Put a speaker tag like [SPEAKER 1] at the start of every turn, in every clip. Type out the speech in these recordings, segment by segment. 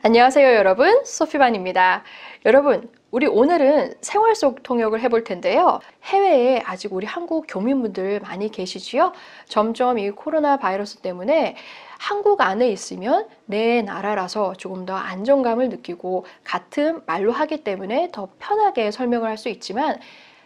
[SPEAKER 1] 안녕하세요 여러분 소피반입니다 여러분 우리 오늘은 생활 속 통역을 해볼 텐데요 해외에 아직 우리 한국 교민분들 많이 계시지요 점점 이 코로나 바이러스 때문에 한국 안에 있으면 내 나라라서 조금 더 안정감을 느끼고 같은 말로 하기 때문에 더 편하게 설명을 할 수 있지만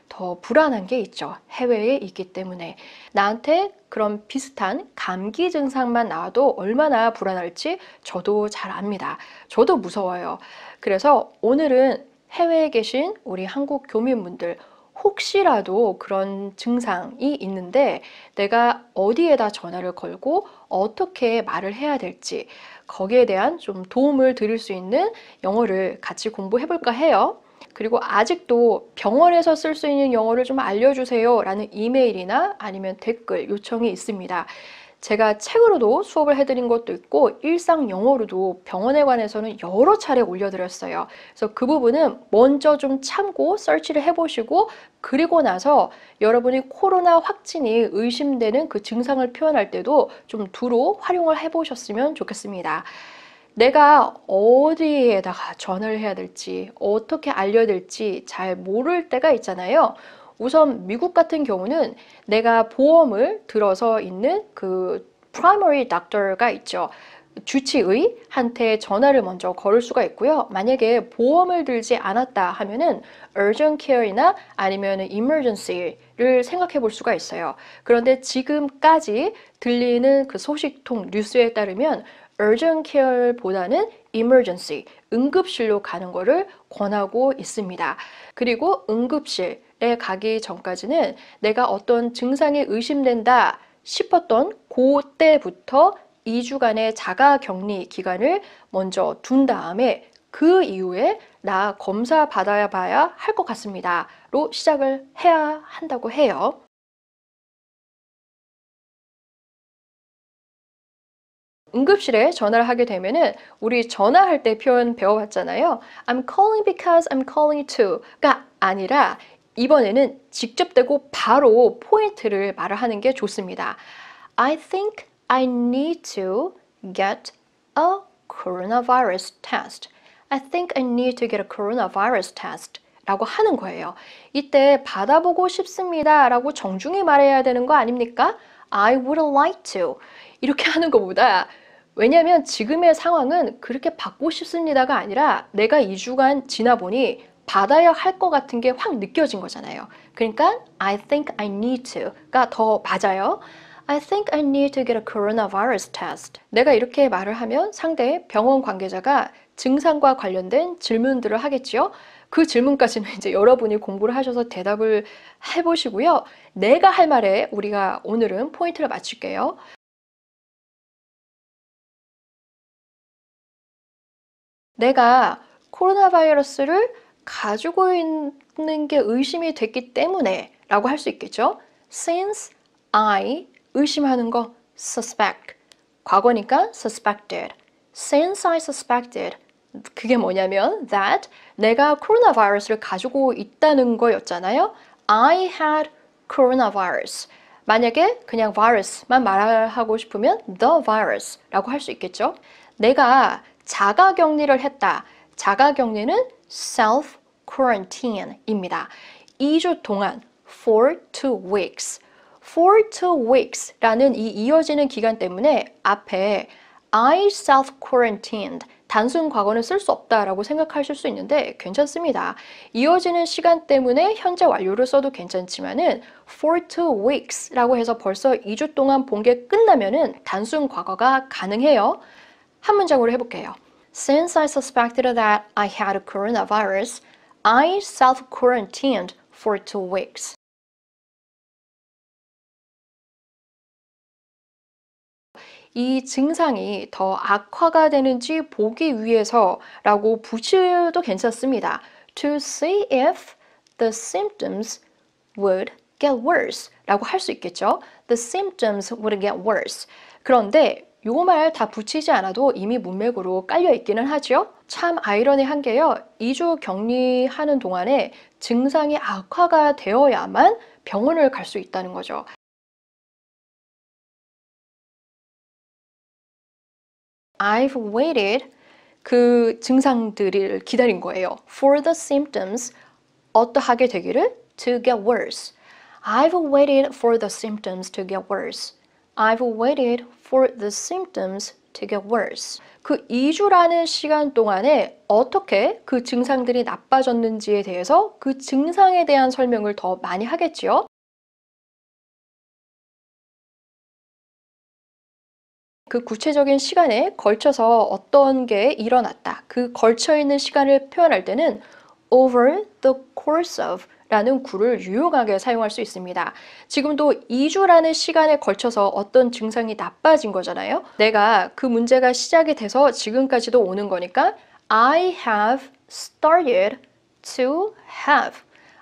[SPEAKER 1] 더 불안한 게 있죠. 해외에 있기 때문에 나한테 그런 비슷한 감기 증상만 나와도 얼마나 불안할지 저도 잘 압니다. 저도 무서워요. 그래서 오늘은 해외에 계신 우리 한국 교민분들 혹시라도 그런 증상이 있는데 내가 어디에다 전화를 걸고 어떻게 말을 해야 될지 거기에 대한 좀 도움을 드릴 수 있는 영어를 같이 공부해 볼까 해요. 그리고 아직도 병원에서 쓸 수 있는 영어를 좀 알려주세요 라는 이메일이나 아니면 댓글 요청이 있습니다. 제가 책으로도 수업을 해드린 것도 있고 일상 영어로도 병원에 관해서는 여러 차례 올려드렸어요. 그래서 그 부분은 먼저 좀 참고 설치를 해보시고 그리고 나서 여러분이 코로나 확진이 의심되는 그 증상을 표현할 때도 좀 두루 활용을 해보셨으면 좋겠습니다. 내가 어디에다가 전을 해야 될지 어떻게 알려야 될지 잘 모를 때가 있잖아요. 우선 미국 같은 경우는 내가 보험을 들어서 있는 그 primary doctor가 있죠. 주치의한테 전화를 먼저 걸을 수가 있고요. 만약에 보험을 들지 않았다 하면은 urgent care이나 아니면 emergency를 생각해 볼 수가 있어요. 그런데 지금까지 들리는 그 소식통 뉴스에 따르면 urgent care보다는 emergency, 응급실로 가는 것을 권하고 있습니다. 그리고 응급실에 가기 전까지는 내가 어떤 증상이 의심된다 싶었던 그때부터 2주간의 자가 격리 기간을 먼저 둔 다음에 그 이후에 나 검사 받아야 봐야 할 것 같습니다.
[SPEAKER 2] 로 시작을 해야 한다고 해요. 응급실에 전화를 하게 되면은 우리
[SPEAKER 1] 전화할 때 표현 배워봤잖아요. I'm calling because I'm calling to가 아니라 이번에는 직접 대고 바로 포인트를 말을 하는 게 좋습니다. I think I need to get a coronavirus test. I think I need to get a coronavirus test. 라고 하는 거예요. 이때 받아보고 싶습니다 라고 정중히 말해야 되는 거 아닙니까? I would like to. 이렇게 하는 것보다 왜냐하면 지금의 상황은 그렇게 받고 싶습니다가 아니라 내가 2주간 지나 보니 받아야 할 것 같은 게 확 느껴진 거잖아요. 그러니까 I think I need to가 더 맞아요. I think I need to get a coronavirus test. 내가 이렇게 말을 하면 상대 병원 관계자가 증상과 관련된 질문들을 하겠지요. 그 질문까지는 이제 여러분이
[SPEAKER 2] 공부를 하셔서 대답을 해보시고요. 내가 할 말에 우리가 오늘은 포인트를 맞출게요. 내가 코로나 바이러스를 가지고 있는
[SPEAKER 1] 게 의심이 됐기 때문에 라고 할 수 있겠죠. Since I 의심하는 거 suspect 과거니까 suspected Since I suspected 그게 뭐냐면 that 내가 코로나 바이러스를 가지고 있다는 거였잖아요. I had coronavirus 만약에 그냥 virus만 말하고 싶으면 the virus라고 할 수 있겠죠. 내가 자가 격리를 했다. 자가 격리는 self quarantine입니다. 2주 동안 for two weeks for two weeks라는 이 이어지는 기간 때문에 앞에 I self quarantined 단순 과거는 쓸 수 없다라고 생각하실 수 있는데 괜찮습니다. 이어지는 시간 때문에 현재 완료를 써도 괜찮지만은 for two weeks라고 해서 벌써 2주 동안 본 게 끝나면은 단순 과거가 가능해요. 한 문장으로 해볼게요.
[SPEAKER 2] Since I suspected that I had coronavirus, I self-quarantined for two weeks. 이 증상이 더 악화가 되는지 보기
[SPEAKER 1] 위해서라고 붙여도 괜찮습니다. To see if the symptoms would get worse 라고 할 수 있겠죠. The symptoms would get worse. 그런데 요말다 붙이지 않아도 이미 문맥으로 깔려 있기는 하죠. 참 아이러니한 게요. 2주 격리하는 동안에 증상이
[SPEAKER 2] 악화가 되어야만 병원을 갈 수 있다는 거죠. I've waited 그 증상들을 기다린 거예요. For the symptoms 어떠하게
[SPEAKER 1] 되기를 to get worse. I've waited for the symptoms to get worse. I've waited for the symptoms to get worse. 그 2주라는 시간 동안에 어떻게 그 증상들이 나빠졌는지에 대해서 그 증상에
[SPEAKER 2] 대한 설명을 더 많이 하겠지요. 그 구체적인 시간에 걸쳐서 어떤 게
[SPEAKER 1] 일어났다. 그 걸쳐 있는 시간을 표현할 때는 over the course of 라는 구를 유용하게 사용할 수 있습니다. 지금도 2주라는 시간에 걸쳐서 어떤 증상이 나빠진 거잖아요. 내가 그 문제가 시작이 돼서 지금까지도 오는 거니까 I have started to have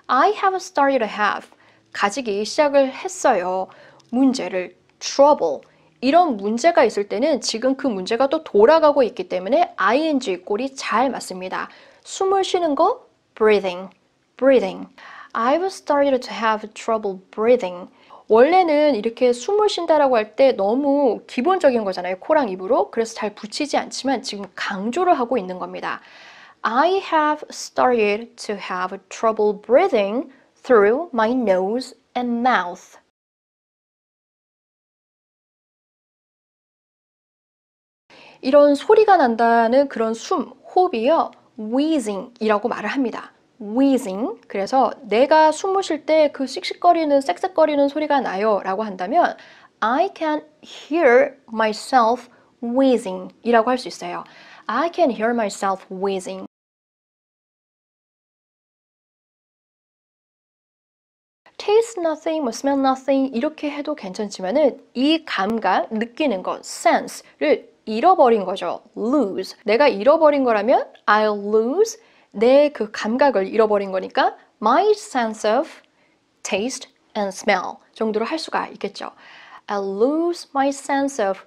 [SPEAKER 1] I have started to have 가지기 시작을 했어요. 문제를 trouble 이런 문제가 있을 때는 지금 그 문제가 또 돌아가고 있기 때문에 ing 꼴이 잘 맞습니다. 숨을 쉬는 거 breathing breathing I've started to have trouble breathing. 원래는 이렇게 숨을 쉰다라고 할 때 너무 기본적인 거잖아요. 코랑 입으로. 그래서 잘 붙이지 않지만 지금 강조를 하고 있는 겁니다. I have started to have trouble breathing
[SPEAKER 2] through my nose and mouth. 이런 소리가 난다는 그런 숨, 호흡이요. wheezing이라고 말을 합니다. wheezing 그래서
[SPEAKER 1] 내가 숨을 쉴 때 그 씩씩거리는 쌕쌕거리는 소리가 나요 라고 한다면 I
[SPEAKER 2] can hear myself wheezing 이라고 할 수 있어요 I can hear myself wheezing taste nothing, 뭐 smell nothing 이렇게 해도 괜찮지만은
[SPEAKER 1] 이 감각, 느끼는 것, sense를 잃어버린 거죠. lose. 내가 잃어버린 거라면 I'll lose 내그 감각을 잃어버린 거니까 my sense of taste and smell 정도로 할 수가 있겠죠. I
[SPEAKER 2] lose my sense of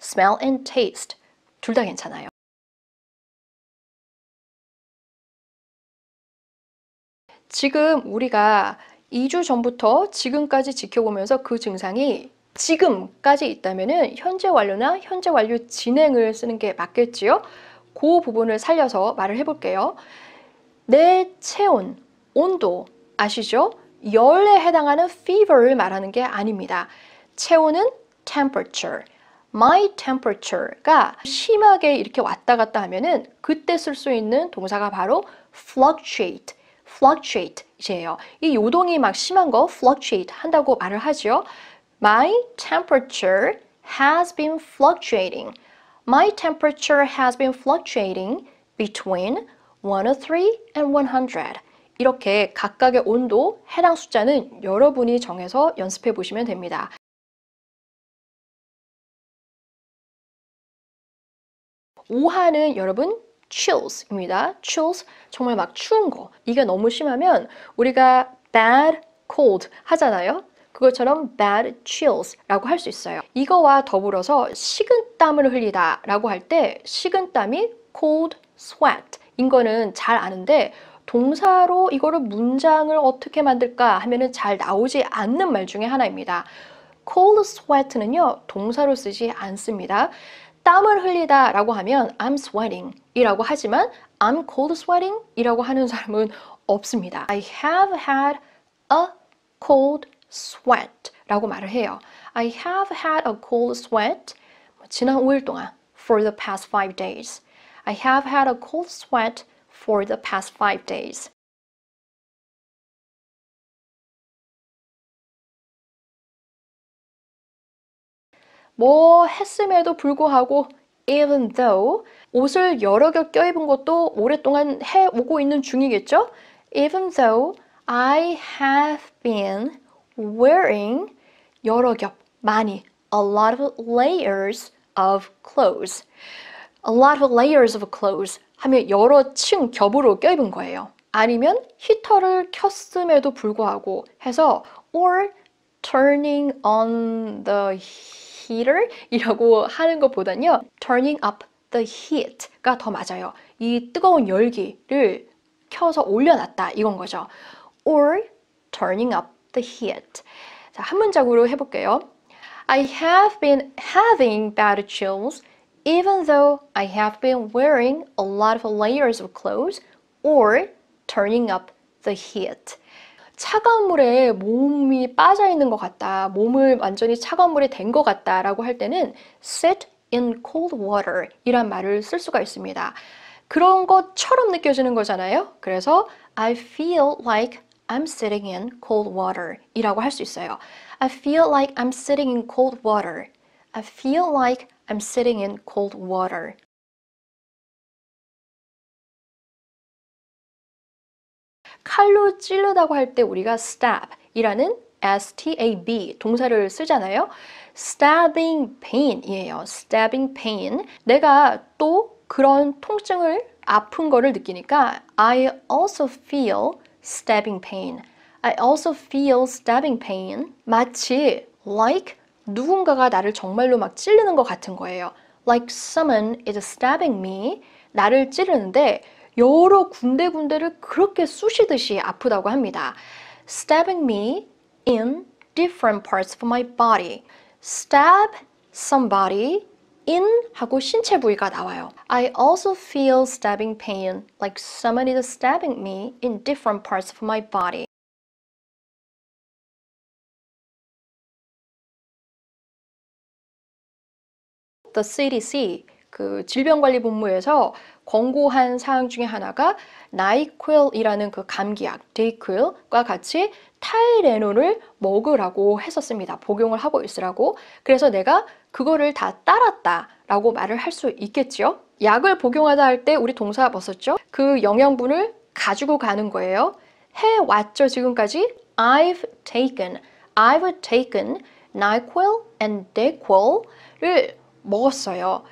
[SPEAKER 2] smell and taste 둘 다 괜찮아요. 지금 우리가 2주 전부터 지금까지 지켜보면서 그 증상이 지금까지
[SPEAKER 1] 있다면 현재 완료나 현재 완료 진행을 쓰는 게 맞겠지요? 그 부분을 살려서 말을 해볼게요. 내 체온, 온도 아시죠? 열에 해당하는 fever를 말하는 게 아닙니다. 체온은 temperature, my temperature가 심하게 이렇게 왔다 갔다 하면은 그때 쓸 수 있는 동사가 바로 fluctuate, fluctuate 이에요. 이 요동이 막 심한 거 fluctuate 한다고 말을 하죠. My temperature has been fluctuating. My temperature has been fluctuating between 103 and 100 이렇게 각각의
[SPEAKER 2] 온도, 해당 숫자는 여러분이 정해서 연습해 보시면 됩니다. 오하는 여러분 chills입니다. chills 정말 막 추운 거 이게 너무 심하면 우리가
[SPEAKER 1] bad cold 하잖아요. 그것처럼 bad chills 라고 할 수 있어요. 이거와 더불어서 식은땀을 흘리다 라고 할 때 식은땀이 cold sweat 인 거는 잘 아는데 동사로 이거를 문장을 어떻게 만들까 하면은 잘 나오지 않는 말 중에 하나입니다. cold sweat는요 동사로 쓰지 않습니다. 땀을 흘리다 라고 하면 I'm sweating 이라고 하지만 I'm cold sweating 이라고 하는 사람은 없습니다. I have had a cold sweat 라고 말을 해요. I have had a cold sweat 지난 5일 동안 for the past 5 days I have
[SPEAKER 2] had a cold sweat for the past five days. 뭐 했음에도 불구하고 even though 옷을 여러
[SPEAKER 1] 겹 껴입은 것도 오랫동안 해오고 있는 중이겠죠? even though I have been wearing 여러 겹, 많이, a lot of layers of clothes a lot of layers of clothes 하면 여러 층 겹으로 껴입은 거예요. 아니면 히터를 켰음에도 불구하고 해서 or turning on the heater 이라고 하는 것보다는요 turning up the heat가 더 맞아요. 이 뜨거운 열기를 켜서 올려놨다 이건 거죠. or turning up the heat 자, 한 문장으로 해볼게요. I have been having bad chills even though I have been wearing a lot of layers of clothes or turning up the heat. 차가운 물에 몸이 빠져 있는 것 같다. 몸을 완전히 차가운 물에 댄 것 같다. 라고 할 때는 sit in cold water 이란 말을 쓸 수가 있습니다. 그런 것처럼 느껴지는 거잖아요. 그래서 I feel like I'm sitting in cold water 이라고 할 수 있어요. I feel like I'm sitting in cold water.
[SPEAKER 2] I feel like I'm sitting in cold water. 칼로 찌르다고 할 때 우리가 stab 이라는 stab 동사를 쓰잖아요.
[SPEAKER 1] stabbing pain이에요. stabbing pain. 내가 또 그런 통증을 아픈 거를 느끼니까 I also feel stabbing pain. I also feel stabbing pain. 마치 like 누군가가 나를 정말로 막 찔리는 것 같은 거예요. Like someone is stabbing me. 나를 찌르는데 여러 군데군데를 그렇게 쑤시듯이 아프다고 합니다. Stabbing me in different parts of my body. Stab somebody in 하고 신체 부위가 나와요. I also feel
[SPEAKER 2] stabbing pain like someone is stabbing me in different parts of my body. the CDC 그 질병관리본부에서
[SPEAKER 1] 권고한 사항 중에 하나가 나이퀼이라는 그 감기약 데이퀼과 같이 타이레놀을 먹으라고 했었습니다. 복용을 하고 있으라고. 그래서 내가 그거를 다 따랐다라고 말을 할 수 있겠지요. 약을 복용하다 할 때 우리 동사 벗었죠그 영양분을 가지고 가는 거예요. 해왔죠, 지금까지? I've taken, I've taken NyQuil and d a q u i l 을 먹었어요.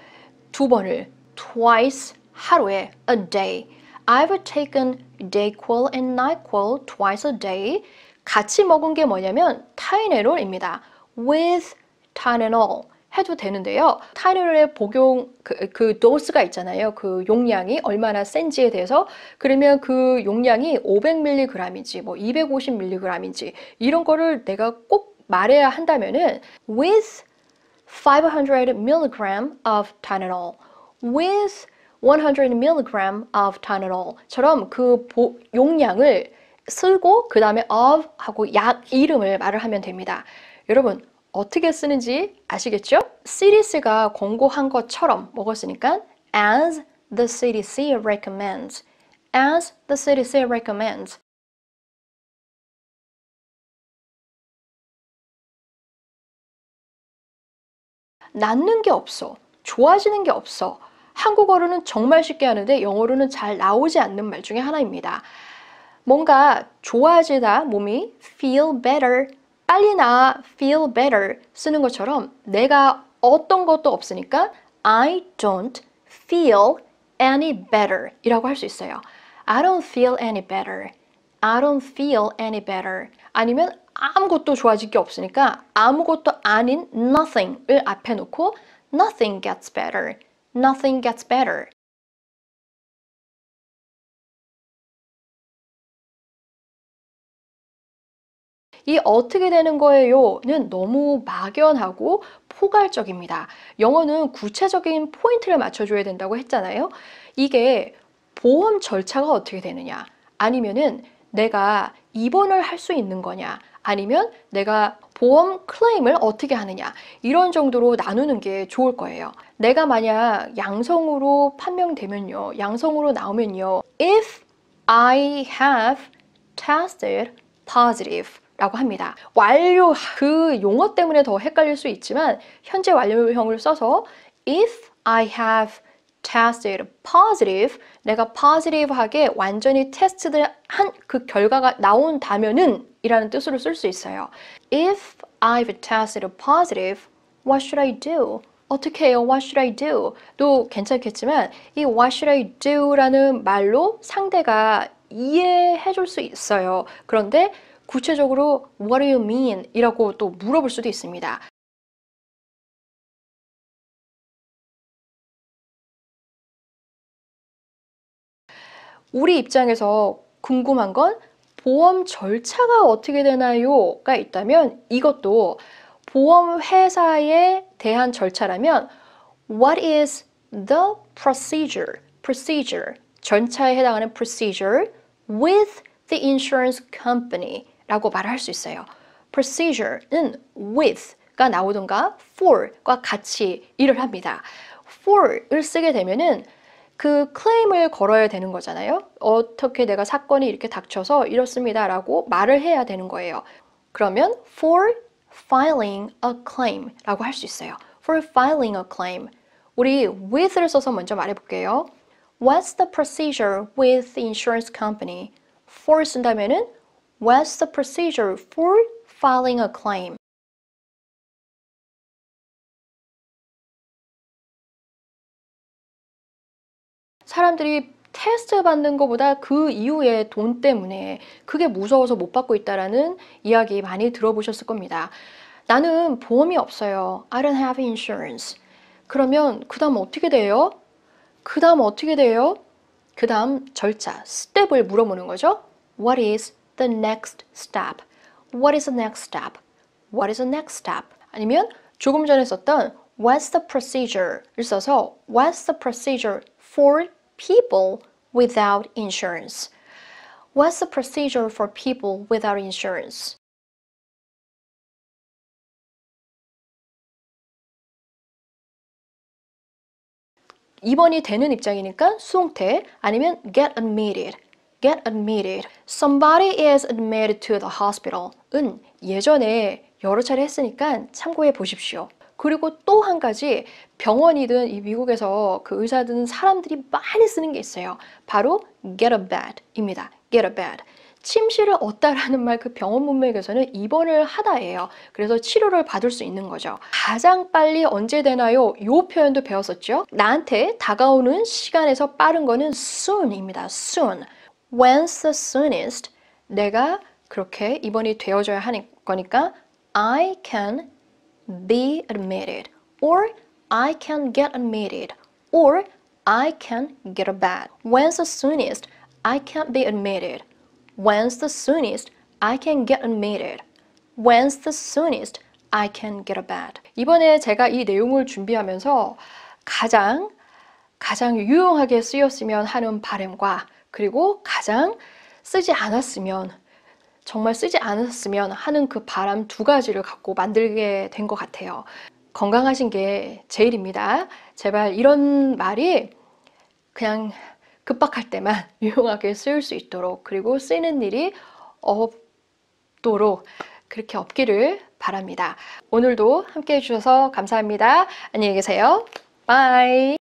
[SPEAKER 1] 두 번을 twice 하루에 a day. I've taken Dayquil and Nyquil twice a day. 같이 먹은 게 뭐냐면 타이레놀입니다. with Tylenol 해도 되는데요. 타이레놀의 복용 그, 그 도스가 있잖아요. 그 용량이 얼마나 센지에 대해서 그러면 그 용량이 500mg인지 뭐 250mg인지 이런 거를 내가 꼭 말해야 한다면은 with 500 milligram of Tylenol with 100 milligram of Tylenol처럼 그 보, 용량을 쓰고 그 다음에 of 하고 약 이름을 말을 하면 됩니다. 여러분 어떻게 쓰는지 아시겠죠? CDC가 권고한 것처럼 먹었으니까 as the CDC
[SPEAKER 2] recommends as the CDC recommends 낫는 게 없어. 좋아지는 게 없어. 한국어로는 정말 쉽게
[SPEAKER 1] 하는데 영어로는 잘 나오지 않는 말 중에 하나입니다. 뭔가 좋아지다 몸이 feel better 빨리 나 feel better 쓰는 것처럼 내가 어떤 것도 없으니까 I don't feel any better 이라고 할 수 있어요. I don't feel any better. I don't feel any better. 아니면 아무것도 좋아질 게 없으니까 아무것도 아닌 nothing을
[SPEAKER 2] 앞에 놓고 nothing gets better, nothing gets better. 이 어떻게 되는 거예요는 너무 막연하고
[SPEAKER 1] 포괄적입니다. 영어는 구체적인 포인트를 맞춰줘야 된다고 했잖아요. 이게 보험 절차가 어떻게 되느냐 아니면은 내가 입원을 할 수 있는 거냐 아니면 내가 보험 클레임을 어떻게 하느냐 이런 정도로 나누는 게 좋을 거예요 내가 만약 양성으로 판명되면요 양성으로 나오면요 if I have tested positive 라고 합니다 완료 그 용어 때문에 더 헷갈릴 수 있지만 현재 완료형을 써서 if I have tested positive 내가 positive하게 완전히 테스트를 한 그 결과가 나온다면은 이라는 뜻으로 쓸 수 있어요. If I've tested positive, what should I do? 어떻게 해요? What should I do? 도 괜찮겠지만 이 What should I do? 라는 말로 상대가 이해해 줄 수 있어요. 그런데
[SPEAKER 2] 구체적으로 What do you mean? 이라고 또 물어볼 수도 있습니다. 우리 입장에서 궁금한 건 보험 절차가
[SPEAKER 1] 어떻게 되나요가 있다면 이것도 보험 회사에 대한 절차라면 What is the procedure? procedure 절차에 해당하는 procedure with the insurance company 라고 말할 수 있어요. procedure는 with가 나오던가 for과 같이 일을 합니다. for을 쓰게 되면은 그 클레임을 걸어야 되는 거잖아요. 어떻게 내가 사건이 이렇게 닥쳐서 이렇습니다 라고 말을 해야 되는 거예요. 그러면 for filing a claim 라고 할 수 있어요. for filing a claim. 우리 with를 써서 먼저 말해볼게요. What's the procedure with the insurance company? for 쓴다면은 What's the
[SPEAKER 2] procedure for filing a claim? 사람들이 테스트 받는 것보다 그 이후에 돈 때문에 그게 무서워서 못 받고
[SPEAKER 1] 있다라는 이야기 많이 들어보셨을 겁니다. 나는 보험이 없어요. I don't have insurance. 그러면 그 다음 어떻게 돼요? 그 다음 어떻게 돼요? 그 다음 절차, 스텝을 물어보는 거죠. What is the next step? What is the next step? What is the next step? 아니면 조금 전에 썼던 What's the procedure를 써서 What's the procedure? for
[SPEAKER 2] people without insurance. What's the procedure for people without insurance? 입원이 되는 입장이니까 수용태
[SPEAKER 1] 아니면 get admitted. get admitted. somebody is admitted to the hospital 은 예전에 여러 차례 했으니까 참고해 보십시오. 그리고 또 한 가지 병원이든 이 미국에서 그 의사든 사람들이 많이 쓰는 게 있어요. 바로 get a bed입니다. get a bed. 침실을 얻다라는 말 그 병원 문맥에서는 입원을 하다예요. 그래서 치료를 받을 수 있는 거죠. 가장 빨리 언제 되나요? 요 표현도 배웠었죠. 나한테 다가오는 시간에서 빠른 거는 soon입니다. soon. When's the soonest? 내가 그렇게 입원이 되어줘야 하는 거니까 I can be admitted or I can get admitted or I can get a bed. When's the soonest I can be admitted? When's the soonest I can get admitted? When's the soonest I can get a bed? 이번에 제가 이 내용을 준비하면서 가장 가장 유용하게 쓰였으면 하는 발음과 그리고 가장 쓰지 않았으면 정말 쓰지 않았으면 하는 그 바람 두 가지를 갖고 만들게 된 것 같아요. 건강하신 게 제일입니다. 제발 이런 말이 그냥 급박할 때만 유용하게 쓰일 수 있도록 그리고 쓰이는 일이 없도록 그렇게 없기를 바랍니다. 오늘도 함께 해주셔서 감사합니다. 안녕히 계세요. 바이.